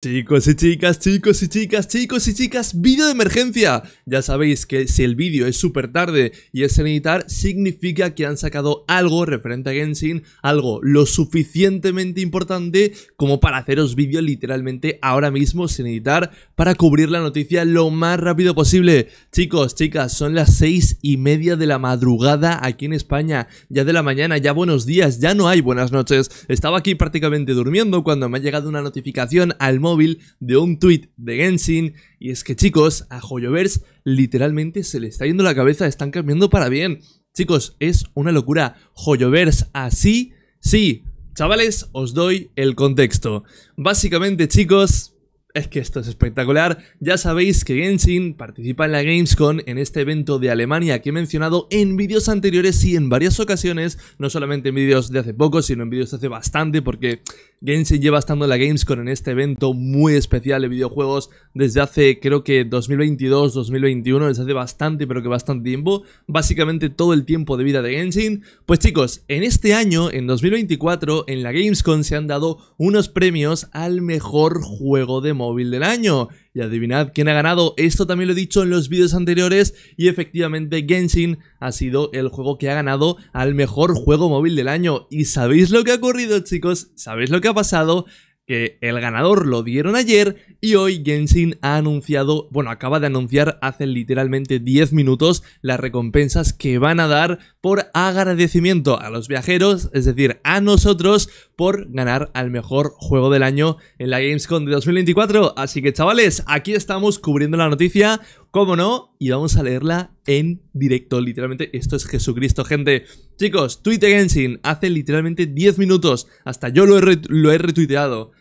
Chicos y chicas, chicos y chicas, chicos y chicas, vídeo de emergencia. Ya sabéis que si el vídeo es súper tarde y es editar, significa que han sacado algo referente a Genshin, algo lo suficientemente importante como para haceros vídeo literalmente ahora mismo sin editar para cubrir la noticia lo más rápido posible. Chicos, chicas, son las seis y media de la madrugada aquí en España, ya de la mañana, ya buenos días, ya no hay buenas noches. Estaba aquí prácticamente durmiendo cuando me ha llegado una notificación al de un tweet de Genshin. Y es que chicos, a Joyoverse literalmente se le está yendo la cabeza, están cambiando para bien. Chicos, es una locura. Joyoverse así, sí. Chavales, os doy el contexto. Básicamente chicos, es que esto es espectacular. Ya sabéis que Genshin participa en la Gamescom, en este evento de Alemania que he mencionado en vídeos anteriores y en varias ocasiones, no solamente en vídeos de hace poco, sino en vídeos de hace bastante, porque Genshin lleva estando en la Gamescom en este evento muy especial de videojuegos desde hace creo que 2022, 2021, desde hace bastante, pero que bastante tiempo, básicamente todo el tiempo de vida de Genshin. Pues chicos, en este año, en 2024, en la Gamescom se han dado unos premios al mejor juego de móvil móvil del año. Y adivinad quién ha ganado, esto también lo he dicho en los vídeos anteriores y efectivamente Genshin ha sido el juego que ha ganado al mejor juego móvil del año. ¿Y sabéis lo que ha ocurrido chicos? ¿Sabéis lo que ha pasado? que el ganador lo dieron ayer y hoy Genshin ha anunciado, bueno, acaba de anunciar hace literalmente 10 minutos las recompensas que van a dar por agradecimiento a los viajeros, es decir, a nosotros por ganar al mejor juego del año en la Gamescom de 2024. Así que chavales, aquí estamos cubriendo la noticia, como no, y vamos a leerla en directo, literalmente esto es Jesucristo, gente. Chicos, Tweet Genshin hace literalmente 10 minutos, hasta yo lo he, lo he retuiteado.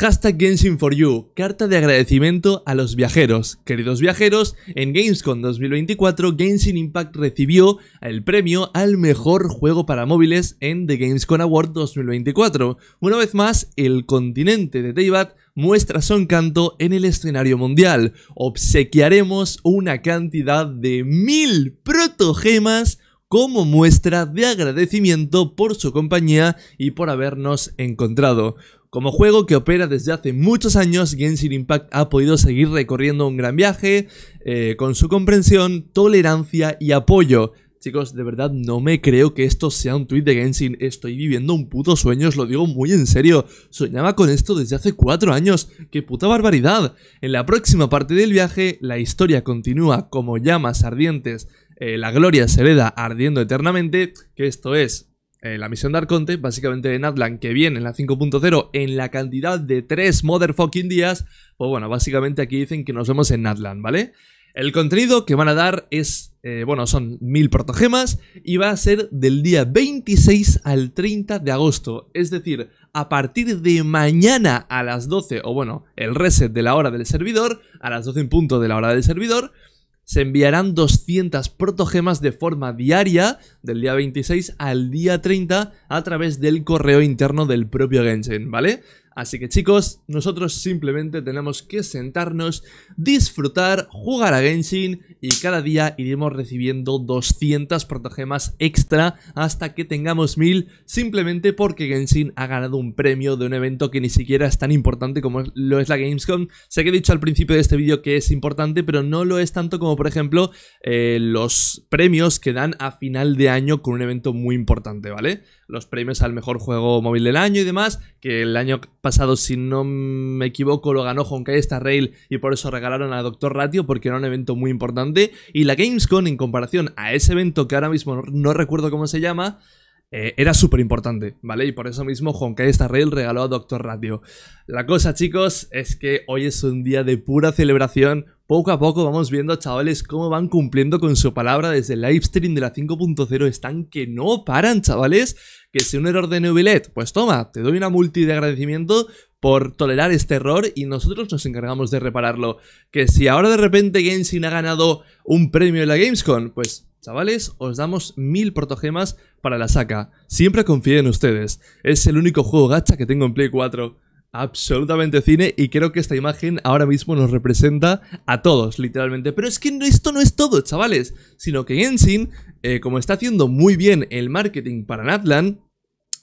Hashtag Genshin for You, carta de agradecimiento a los viajeros. Queridos viajeros, en Gamescom 2024 Genshin Impact recibió el premio al mejor juego para móviles en The Gamescom Award 2024. Una vez más, el continente de Teyvat muestra su encanto en el escenario mundial. Obsequiaremos una cantidad de mil protogemas como muestra de agradecimiento por su compañía y por habernos encontrado. Como juego que opera desde hace muchos años, Genshin Impact ha podido seguir recorriendo un gran viaje eh, con su comprensión, tolerancia y apoyo. Chicos, de verdad no me creo que esto sea un tweet de Genshin. Estoy viviendo un puto sueño, os lo digo muy en serio. Soñaba con esto desde hace cuatro años. ¡Qué puta barbaridad! En la próxima parte del viaje, la historia continúa como llamas ardientes. Eh, la gloria se hereda ardiendo eternamente. Que esto es eh, la misión de Arconte, básicamente de Natlan, que viene en la 5.0 en la cantidad de 3 motherfucking días, pues bueno, básicamente aquí dicen que nos vemos en Natlan, ¿vale? El contenido que van a dar es, eh, bueno, son 1000 protogemas y va a ser del día 26 al 30 de agosto, es decir, a partir de mañana a las 12, o bueno, el reset de la hora del servidor, a las 12 en punto de la hora del servidor, se enviarán 200 protogemas de forma diaria del día 26 al día 30 a través del correo interno del propio Genshin, ¿vale? Así que chicos, nosotros simplemente tenemos que sentarnos, disfrutar, jugar a Genshin y cada día iremos recibiendo 200 protogemas extra hasta que tengamos 1000 simplemente porque Genshin ha ganado un premio de un evento que ni siquiera es tan importante como lo es la Gamescom. Sé que he dicho al principio de este vídeo que es importante, pero no lo es tanto como por ejemplo eh, los premios que dan a final de año con un evento muy importante, ¿vale? Los premios al mejor juego móvil del año y demás, que el año pasado, si no me equivoco, lo ganó Honkai Star Rail y por eso regalaron a Doctor Radio porque era un evento muy importante. Y la Gamescom, en comparación a ese evento que ahora mismo no recuerdo cómo se llama, eh, era súper importante, ¿vale? Y por eso mismo Honkai Star Rail regaló a Doctor Radio. La cosa, chicos, es que hoy es un día de pura celebración poco a poco vamos viendo, chavales, cómo van cumpliendo con su palabra desde el livestream de la 5.0. Están que no paran, chavales. Que si un error de Nubilet, pues toma, te doy una multi de agradecimiento por tolerar este error y nosotros nos encargamos de repararlo. Que si ahora de repente Genshin ha ganado un premio en la Gamescom, pues Chavales, os damos mil protogemas para la saca. Siempre confío en ustedes. Es el único juego gacha que tengo en Play 4 absolutamente cine y creo que esta imagen ahora mismo nos representa a todos, literalmente. Pero es que esto no es todo, chavales, sino que Ensign, eh, como está haciendo muy bien el marketing para Natlan,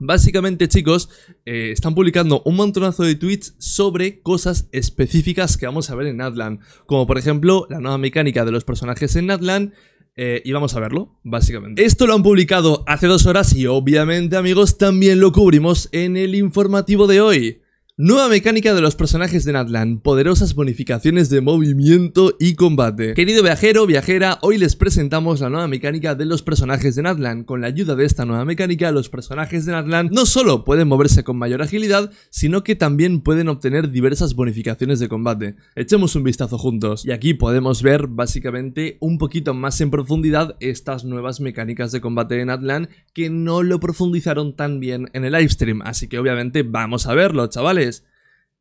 Básicamente, chicos, eh, están publicando un montonazo de tweets sobre cosas específicas que vamos a ver en Natlan. Como por ejemplo, la nueva mecánica de los personajes en Natlan, eh, y vamos a verlo, básicamente. Esto lo han publicado hace dos horas y obviamente, amigos, también lo cubrimos en el informativo de hoy. Nueva mecánica de los personajes de Natlan, poderosas bonificaciones de movimiento y combate. Querido viajero, viajera, hoy les presentamos la nueva mecánica de los personajes de Natlan. Con la ayuda de esta nueva mecánica, los personajes de Natlan no solo pueden moverse con mayor agilidad, sino que también pueden obtener diversas bonificaciones de combate. Echemos un vistazo juntos. Y aquí podemos ver, básicamente, un poquito más en profundidad estas nuevas mecánicas de combate de Natlan que no lo profundizaron tan bien en el livestream, así que obviamente vamos a verlo, chavales.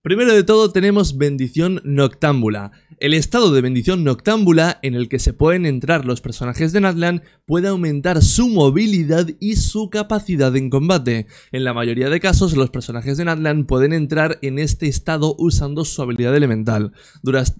Primero de todo tenemos bendición noctámbula. El estado de bendición noctámbula en el que se pueden entrar los personajes de Natlan puede aumentar su movilidad y su capacidad en combate. En la mayoría de casos los personajes de Natlan pueden entrar en este estado usando su habilidad elemental.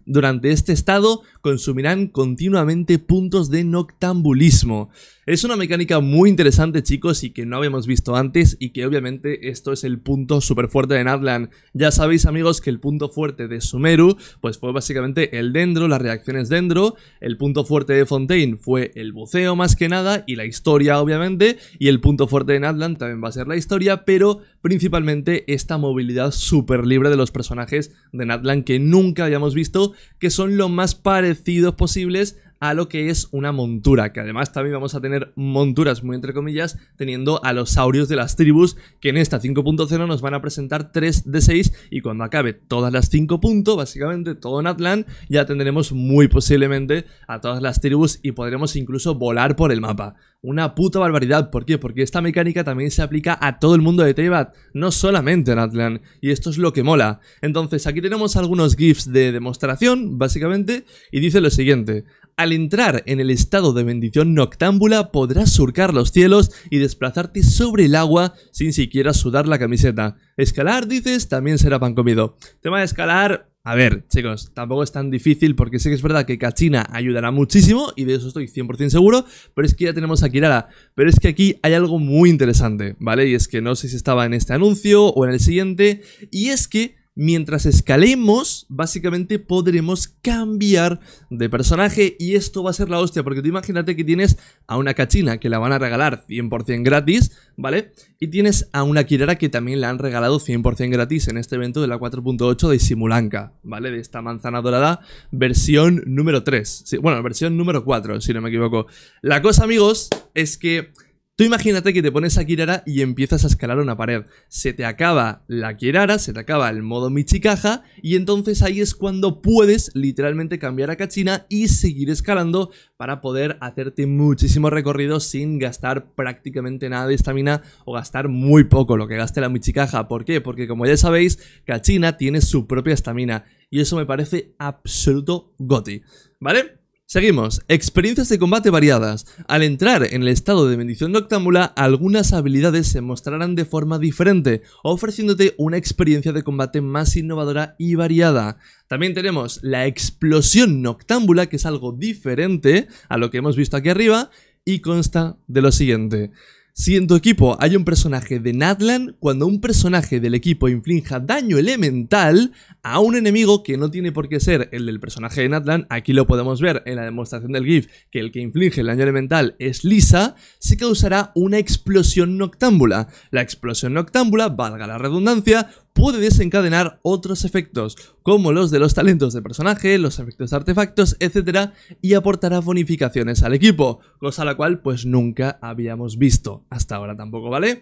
Durante este estado consumirán continuamente puntos de noctambulismo. Es una mecánica muy interesante chicos y que no habíamos visto antes y que obviamente esto es el punto súper fuerte de Natlan. Ya sabéis amigos que el punto fuerte de Sumeru pues fue básicamente el dendro, las reacciones dendro, el punto fuerte de Fontaine fue el buceo más que nada y la historia obviamente y el punto fuerte de Natlan también va a ser la historia pero principalmente esta movilidad súper libre de los personajes de Natlan que nunca habíamos visto que son lo más parecidos posibles a lo que es una montura, que además también vamos a tener monturas muy entre comillas, teniendo a los saurios de las tribus, que en esta 5.0 nos van a presentar 3 de 6 y cuando acabe todas las 5 puntos, básicamente todo en Atlant ya tendremos muy posiblemente a todas las tribus y podremos incluso volar por el mapa. Una puta barbaridad, ¿por qué? Porque esta mecánica también se aplica a todo el mundo de Teyvat, no solamente en Atlan, y esto es lo que mola. Entonces, aquí tenemos algunos GIFs de demostración, básicamente, y dice lo siguiente. Al entrar en el estado de bendición noctámbula podrás surcar los cielos y desplazarte sobre el agua sin siquiera sudar la camiseta. Escalar, dices, también será pan comido. Tema de escalar, a ver, chicos, tampoco es tan difícil porque sé que es verdad que Kachina ayudará muchísimo y de eso estoy 100% seguro, pero es que ya tenemos a Kirara. Pero es que aquí hay algo muy interesante, ¿vale? Y es que no sé si estaba en este anuncio o en el siguiente, y es que Mientras escalemos, básicamente podremos cambiar de personaje y esto va a ser la hostia, porque tú imagínate que tienes a una cachina que la van a regalar 100% gratis, ¿vale? Y tienes a una Kirara que también la han regalado 100% gratis en este evento de la 4.8 de Simulanka ¿vale? De esta manzana dorada versión número 3, sí, bueno, versión número 4, si no me equivoco. La cosa, amigos, es que... Tú imagínate que te pones a Kirara y empiezas a escalar una pared. Se te acaba la Kirara, se te acaba el modo Michikaja y entonces ahí es cuando puedes literalmente cambiar a Kachina y seguir escalando para poder hacerte muchísimos recorridos sin gastar prácticamente nada de estamina o gastar muy poco lo que gaste la Michikaja. ¿Por qué? Porque como ya sabéis, Kachina tiene su propia estamina y eso me parece absoluto goti. ¿Vale? Seguimos, experiencias de combate variadas. Al entrar en el estado de bendición noctámbula, algunas habilidades se mostrarán de forma diferente, ofreciéndote una experiencia de combate más innovadora y variada. También tenemos la explosión noctámbula, que es algo diferente a lo que hemos visto aquí arriba, y consta de lo siguiente. Si en tu equipo hay un personaje de Natlan, cuando un personaje del equipo inflinja daño elemental a un enemigo que no tiene por qué ser el del personaje de Natlan, aquí lo podemos ver en la demostración del GIF, que el que inflige el daño elemental es Lisa, se causará una explosión noctámbula. La explosión noctámbula, valga la redundancia, puede desencadenar otros efectos, como los de los talentos de personaje, los efectos de artefactos, etc. y aportará bonificaciones al equipo, cosa la cual pues nunca habíamos visto, hasta ahora tampoco, ¿vale?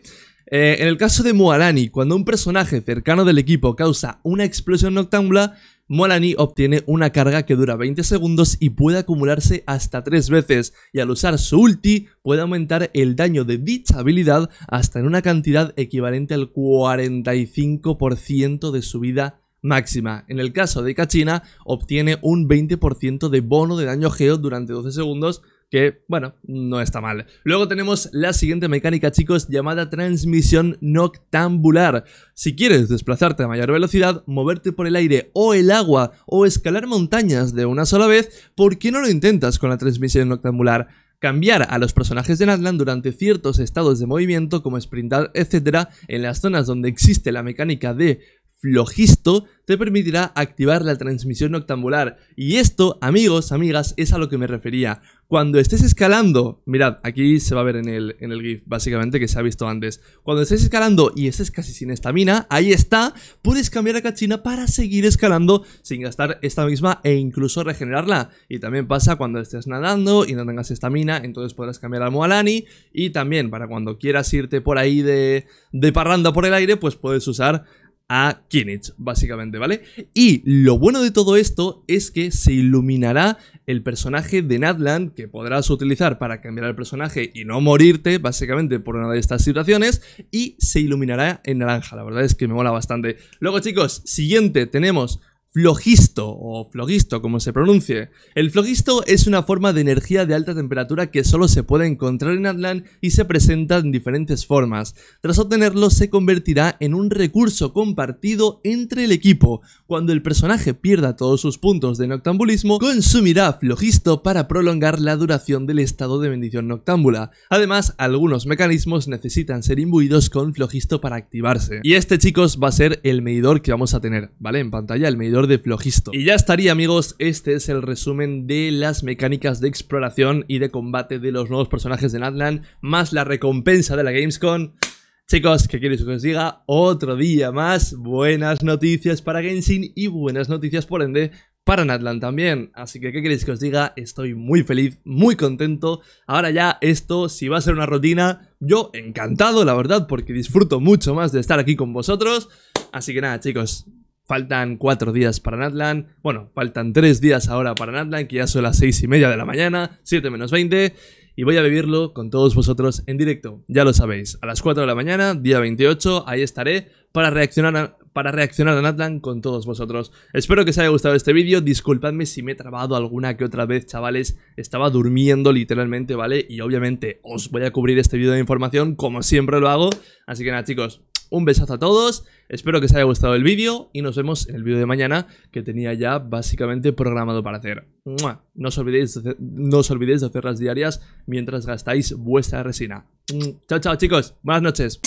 Eh, en el caso de Muarani, cuando un personaje cercano del equipo causa una explosión noctámbula, Molani obtiene una carga que dura 20 segundos y puede acumularse hasta 3 veces, y al usar su ulti puede aumentar el daño de dicha habilidad hasta en una cantidad equivalente al 45% de su vida máxima. En el caso de Kachina, obtiene un 20% de bono de daño geo durante 12 segundos que, bueno, no está mal. Luego tenemos la siguiente mecánica, chicos, llamada transmisión noctambular. Si quieres desplazarte a mayor velocidad, moverte por el aire o el agua o escalar montañas de una sola vez, ¿por qué no lo intentas con la transmisión noctambular? cambiar a los personajes de Natlan durante ciertos estados de movimiento como sprintar, etc. en las zonas donde existe la mecánica de flojisto te permitirá activar la transmisión noctambular. Y esto, amigos, amigas, es a lo que me refería. Cuando estés escalando, mirad, aquí se va a ver en el, en el GIF, básicamente, que se ha visto antes. Cuando estés escalando y estés casi sin estamina, ahí está, puedes cambiar a cachina para seguir escalando sin gastar esta misma e incluso regenerarla. Y también pasa cuando estés nadando y no tengas estamina, entonces podrás cambiar Al Moalani. Y también para cuando quieras irte por ahí de, de parranda por el aire, pues puedes usar a Kinich, básicamente, ¿vale? Y lo bueno de todo esto es que se iluminará el personaje de Natland que podrás utilizar para cambiar el personaje y no morirte, básicamente, por una de estas situaciones, y se iluminará en naranja, la verdad es que me mola bastante. Luego, chicos, siguiente, tenemos flogisto o flogisto, como se pronuncie. El flogisto es una forma de energía de alta temperatura que solo se puede encontrar en Atlan y se presenta en diferentes formas. Tras obtenerlo se convertirá en un recurso compartido entre el equipo. Cuando el personaje pierda todos sus puntos de noctambulismo, consumirá flogisto para prolongar la duración del estado de bendición noctámbula. Además, algunos mecanismos necesitan ser imbuidos con flogisto para activarse. Y este chicos va a ser el medidor que vamos a tener, ¿vale? En pantalla el medidor de flojisto. Y ya estaría amigos, este es el resumen de las mecánicas de exploración y de combate de los nuevos personajes de Natlan, más la recompensa de la Gamescom. Chicos, ¿qué queréis que os diga? Otro día más, buenas noticias para Genshin y buenas noticias por ende para Natlan también. Así que, ¿qué queréis que os diga? Estoy muy feliz, muy contento. Ahora ya esto, si va a ser una rutina, yo encantado, la verdad, porque disfruto mucho más de estar aquí con vosotros. Así que nada, chicos, Faltan cuatro días para Natlan. Bueno, faltan tres días ahora para Natlan, que ya son las seis y media de la mañana, 7 menos 20. Y voy a vivirlo con todos vosotros en directo. Ya lo sabéis, a las 4 de la mañana, día 28, ahí estaré para reaccionar para reaccionar a Natlan con todos vosotros. Espero que os haya gustado este vídeo. Disculpadme si me he trabado alguna que otra vez, chavales. Estaba durmiendo literalmente, ¿vale? Y obviamente os voy a cubrir este vídeo de información como siempre lo hago. Así que nada, chicos, un besazo a todos, espero que os haya gustado el vídeo y nos vemos en el vídeo de mañana que tenía ya básicamente programado para hacer. No, os olvidéis, de hacer las diarias mientras gastáis vuestra resina. Chao, chao chicos, buenas noches.